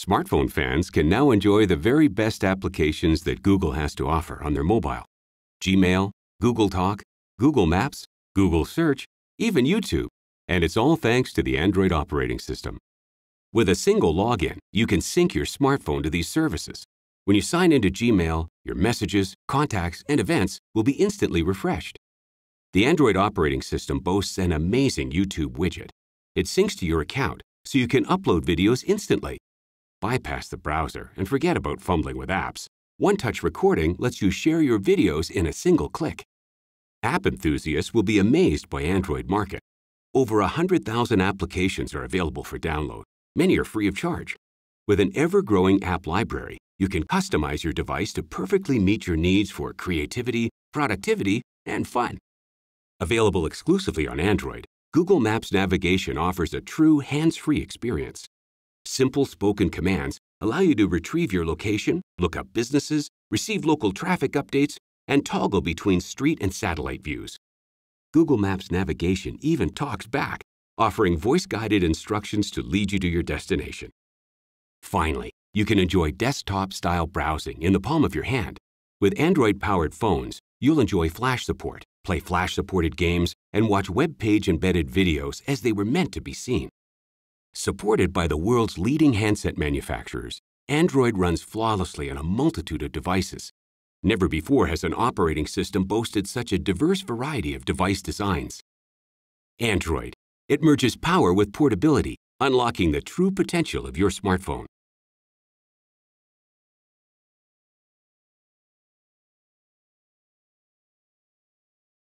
Smartphone fans can now enjoy the very best applications that Google has to offer on their mobile. Gmail, Google Talk, Google Maps, Google Search, even YouTube, and it's all thanks to the Android operating system. With a single login, you can sync your smartphone to these services. When you sign into Gmail, your messages, contacts, and events will be instantly refreshed. The Android operating system boasts an amazing YouTube widget. It syncs to your account, so you can upload videos instantly Bypass the browser and forget about fumbling with apps. One-touch recording lets you share your videos in a single click. App enthusiasts will be amazed by Android Market. Over 100,000 applications are available for download. Many are free of charge. With an ever-growing app library, you can customize your device to perfectly meet your needs for creativity, productivity, and fun. Available exclusively on Android, Google Maps Navigation offers a true hands-free experience. Simple spoken commands allow you to retrieve your location, look up businesses, receive local traffic updates, and toggle between street and satellite views. Google Maps navigation even talks back, offering voice-guided instructions to lead you to your destination. Finally, you can enjoy desktop-style browsing in the palm of your hand. With Android-powered phones, you'll enjoy Flash support, play Flash-supported games, and watch web page-embedded videos as they were meant to be seen. Supported by the world's leading handset manufacturers, Android runs flawlessly on a multitude of devices. Never before has an operating system boasted such a diverse variety of device designs. Android. It merges power with portability, unlocking the true potential of your smartphone.